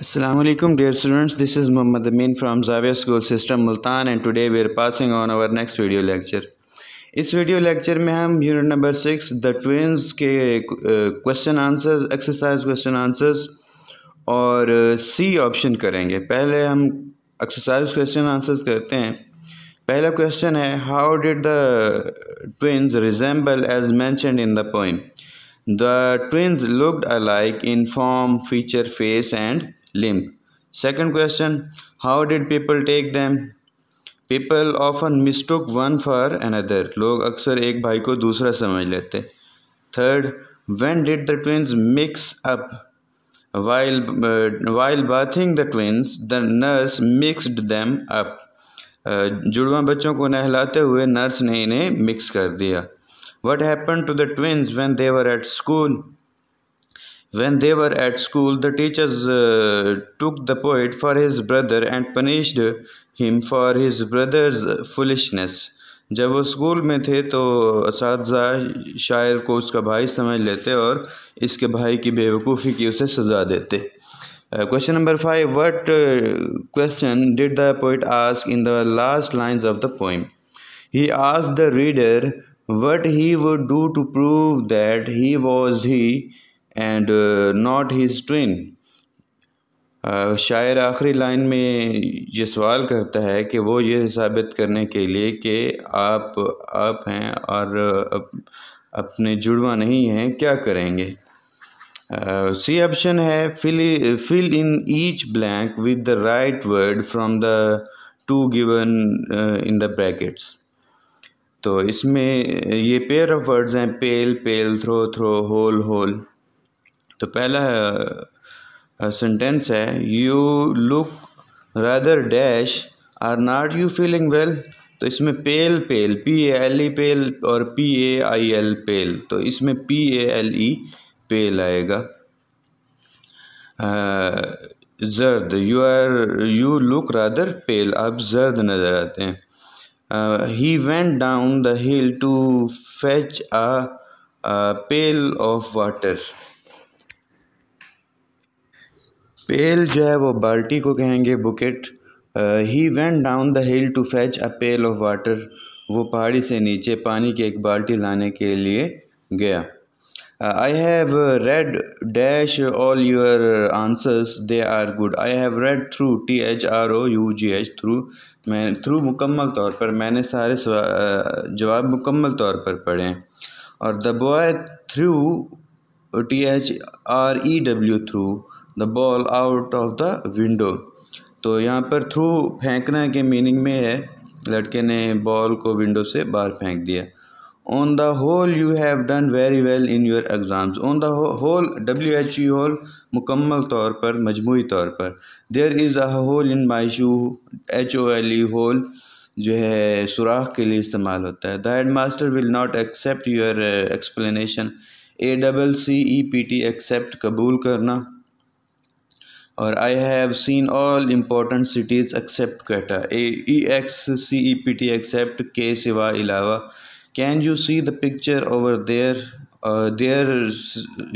Assalamualaikum dear students this is Muhammad Amin from Zawiya School System Multan and today we are passing on our next video lecture इस video lecture में हम unit number six the twins के question answers exercise question answers और C uh, option करेंगे पहले हम exercise question answers करते हैं पहला क्वेश्चन है how did the twins resemble as mentioned in the poem the twins looked alike in form feature face and limb. Second question, how did people take them? People often mistook one for another. log aksar ek bhai ko dusra samajh lete third when did the twins mix up? While, uh, while bathing the twins, the nurse mixed them up. Uh, जुड़वा बच्चों को नहलाते हुए nurse ने इन्हें mix कर दिया what happen to the twins when they were at school When they were at school, the teachers uh, took the poet for his brother and punished him for his brother's foolishness. जब वो school में थे तो इस शायर को उसका भाई समझ लेते और इसके भाई की बेवकूफ़ी की उसे सज़ा देते question number five what question did the poet ask in the last lines of the poem he ask the reader what he would do to prove that he was he and not his twin शायर आखिरी line में ये सवाल करता है कि वो ये साबित करने के लिए कि आप आप हैं और अप, अपने जुड़वा नहीं हैं क्या करेंगे सी uh, ऑप्शन है fill fill in each blank with the right word from the two given in the brackets तो इसमें ये पेयर ऑफ वर्ड्स हैं pale pail throw through whole hole तो पहला सेंटेंस है you look rather dash are not you feeling well तो इसमें पेल पेल P A L E पेल और पी ए आई एल पेल तो इसमें P A L E pale आएगा जर्द you are you look rather pale आप जर्द नज़र आते हैं he went down the hill to fetch a pail of water pail जो है वो बाल्टी को कहेंगे bucket he went down the hill to fetch a pail of water वो पहाड़ी से नीचे पानी की एक बाल्टी लाने के लिए गया I have read dash all your answers they are good I have read through T H R O U G H through मैं थ्रू मुकम्मल तौर पर मैंने सारे जवाब मुकम्मल तौर पर पढ़े हैं और the boy threw T H R E W threw the ball out of the window तो यहाँ पर थ्रू फेंकना के मीनिंग में है लड़के ने बॉल को विंडो से बाहर फेंक दिया on the whole you have done very well in your exams on the whole W H O L मुकम्मल तौर पर मजमू तौर पर there is a hole in my shoe H O L E hole जो है सुराख के लिए इस्तेमाल होता है the headmaster will not accept your explanation A double C E P T accept कबूल करना और I have seen all important cities except कैटा A E X C E P T except के सिवा इलावा can you see the picture over there there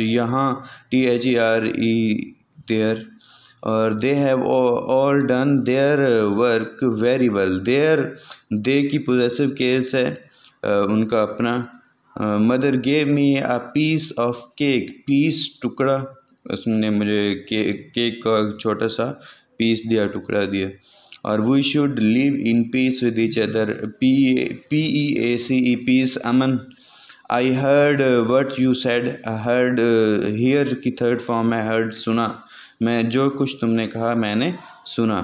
यहाँ T H E R E there और they have all done their work very well their they की possessive case है uh, उनका अपना mother gave me a piece of cake piece टुकड़ा उसने मुझे के, केक का छोटा सा पीस दिया टुकड़ा दिया और we should live in peace with each other P P E A C E peace अमन I heard what you said heard hear की थर्ड फॉर्म आई हर्ड सुना मैं जो कुछ तुमने कहा मैंने सुना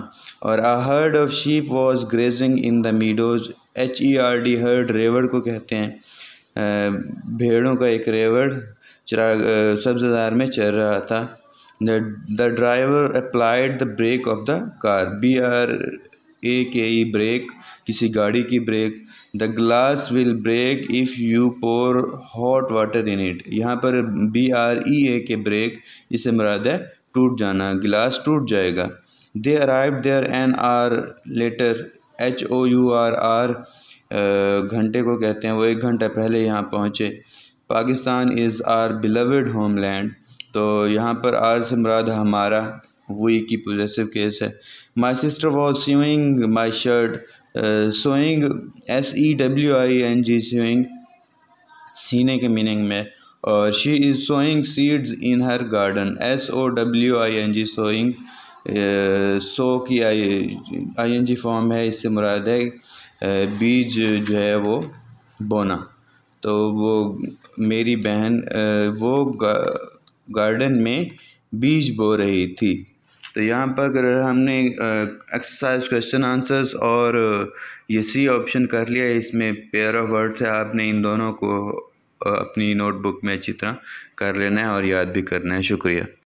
और a herd of sheep was grazing in the meadows H E R D herd रेवड़ को कहते हैं भेड़ों का एक रेवड़ चिराग सब्जार में चल रहा था the driver applied the brake of the car B R A K E brake किसी गाड़ी की brake the glass will break if you pour hot water in it यहाँ पर बी आर ई ए के ब्रेक इसे मुराद है टूट जाना गिलास टूट जाएगा they arrive there an hour later H O U R hour घंटे को कहते हैं वो एक घंटा पहले यहाँ पहुँचे Pakistan is our beloved homeland तो यहाँ पर आर से मुराद हमारा वही की पोजेसिव केस है my sister was sewing my shirt sewing S E W I N G sewing सीने के मीनिंग में और she is sowing seeds in her garden S O W I N G sowing sow की आई आई N जी form है इससे मुराद है uh, बीज जो है वो बोना तो वो मेरी बहन वो गार्डन में बीज बो रही थी तो यहाँ पर हमने एक्सरसाइज क्वेश्चन आंसर्स और ये सी ऑप्शन कर लिया इसमें पेयर ऑफ वर्ड्स है आपने इन दोनों को अपनी नोटबुक में अच्छी तरह कर लेना है और याद भी करना है शुक्रिया